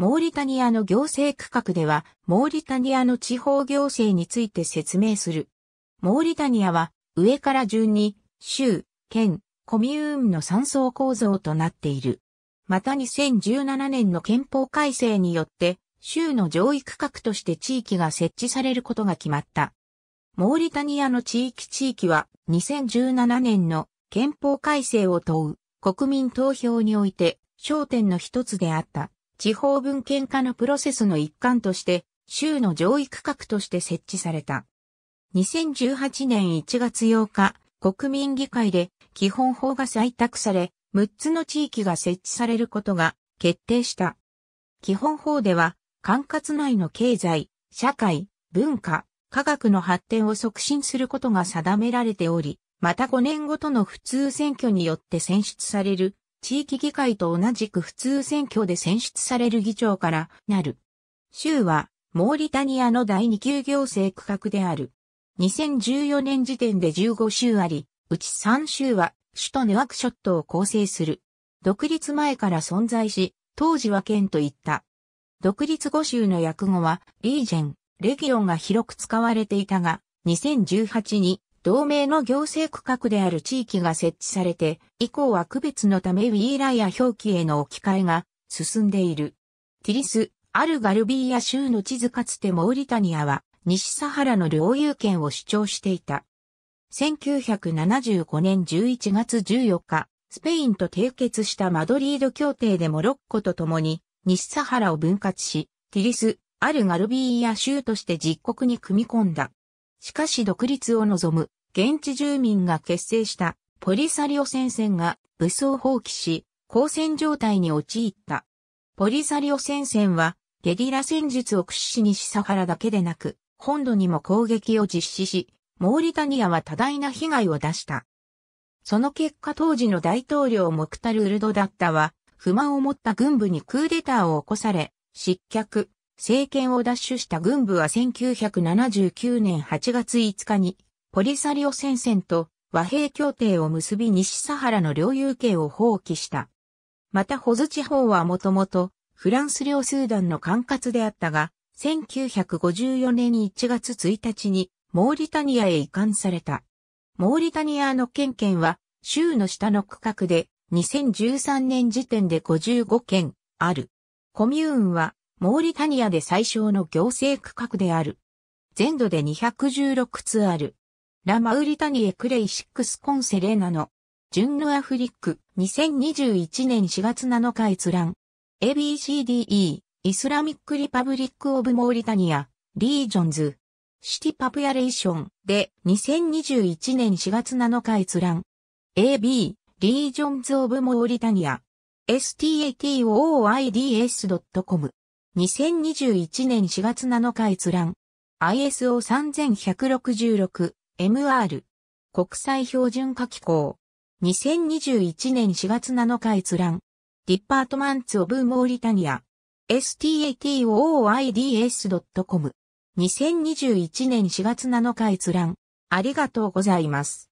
モーリタニアの行政区画では、モーリタニアの地方行政について説明する。モーリタニアは、上から順に、州、県、コミューンの3層構造となっている。また2017年の憲法改正によって、州の上位区画として地域が設置されることが決まった。モーリタニアの地域地域は、2017年の憲法改正を問う国民投票において、焦点の一つであった。地方文献化のプロセスの一環として、州の上位区画として設置された。2018年1月8日、国民議会で基本法が採択され、6つの地域が設置されることが決定した。基本法では、管轄内の経済、社会、文化、科学の発展を促進することが定められており、また5年ごとの普通選挙によって選出される地域議会と同じく普通選挙で選出される議長からなる。州は、モーリタニアの第二級行政区画である。2014年時点で15州あり、うち3州は首都ネワクショットを構成する。独立前から存在し、当時は県と言った。独立後州の訳語は、リージェン、レギオンが広く使われていたが、2018に同盟の行政区画である地域が設置されて、以降は区別のためウィーラや表記への置き換えが進んでいる。ティリス、アルガルビーヤ州の地図かつてモーリタニアは西サハラの領有権を主張していた。1975年11月14日、スペインと締結したマドリード協定でモロッコと共に西サハラを分割し、ティリス、アルガルビーヤ州として実国に組み込んだ。しかし独立を望む現地住民が結成したポリサリオ戦線が武装放棄し、交戦状態に陥った。ポリサリオ戦線はゲリラ戦術を駆使しにしサハラだけでなく、本土にも攻撃を実施し、モーリタニアは多大な被害を出した。その結果当時の大統領モクタル・ウルドだったは、不満を持った軍部にクーデターを起こされ、失脚、政権を奪取した軍部は1979年8月5日に、ポリサリオ戦線と和平協定を結び西サハラの領有権を放棄した。またホズ地方はもともとフランス領スーダンの管轄であったが、1954年1月1日にモーリタニアへ移管された。モーリタニアの県県は州の下の区画で2013年時点で55件ある。コミューンはモーリタニアで最小の行政区画である。全土で216つある。ラ・マウリタニエ・クレイ・シックス・コンセレーナの、ジュンヌ・アフリック、2021年4月7日閲覧。ABCDE、イスラミック・リパブリック・オブ・モーリタニア、リージョンズ、シティ・パプヤレーションで、2021年4月7日閲覧。AB、リージョンズ・オブ・モーリタニア。statoids.com 2021年4月7日閲覧。ISO3166MR。国際標準化機構。2021年4月7日閲覧。ディ e パートマンツ・オブ・モーリタニア。statooids.com。2021年4月7日閲覧。ありがとうございます。